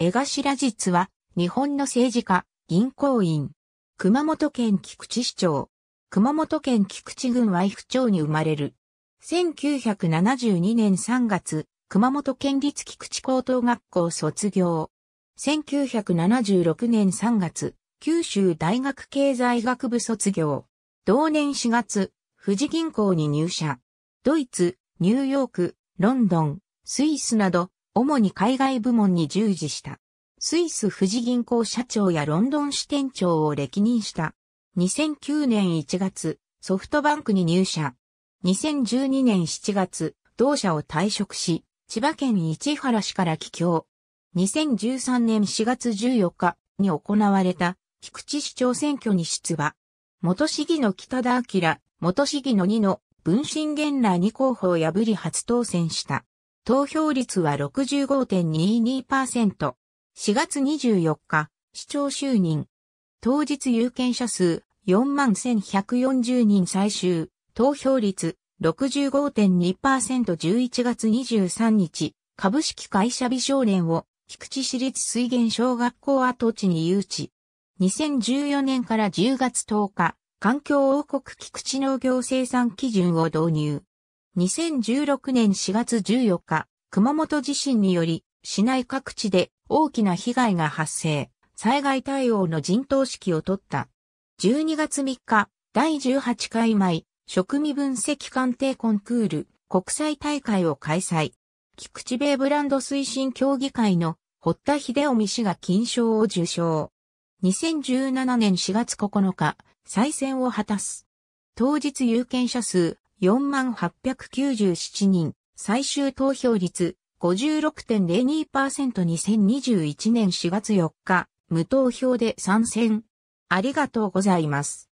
江頭実は、日本の政治家、銀行員。熊本県菊池市長。熊本県菊池郡和府町に生まれる。1972年3月、熊本県立菊池高等学校卒業。1976年3月、九州大学経済学部卒業。同年4月、富士銀行に入社。ドイツ、ニューヨーク、ロンドン、スイスなど主に海外部門に従事した。スイス富士銀行社長やロンドン支店長を歴任した。2009年1月、ソフトバンクに入社。2012年7月、同社を退職し、千葉県市原市から帰郷。2013年4月14日に行われた、菊池市長選挙に出馬。元市議の北田明、元市議の2の、文春元来2候補を破り初当選した。投票率は65.22%。4月24日、市長就任。当日有権者数41,140人最終。投票率65.2%。11月23日、株式会社美少年を菊池市立水源小学校跡地に誘致。2014年から10月10日、環境王国菊池農業生産基準を導入。2016年4月14日、熊本地震により、市内各地で大きな被害が発生、災害対応の陣頭指揮を取った。12月3日、第18回米、食味分析鑑定コンクール、国際大会を開催。菊池米ブランド推進協議会の堀田秀臣氏が金賞を受賞。2017年4月9日、再選を果たす。当日有権者数4897人、最終投票率 56.02%2021 年4月4日、無投票で参戦。ありがとうございます。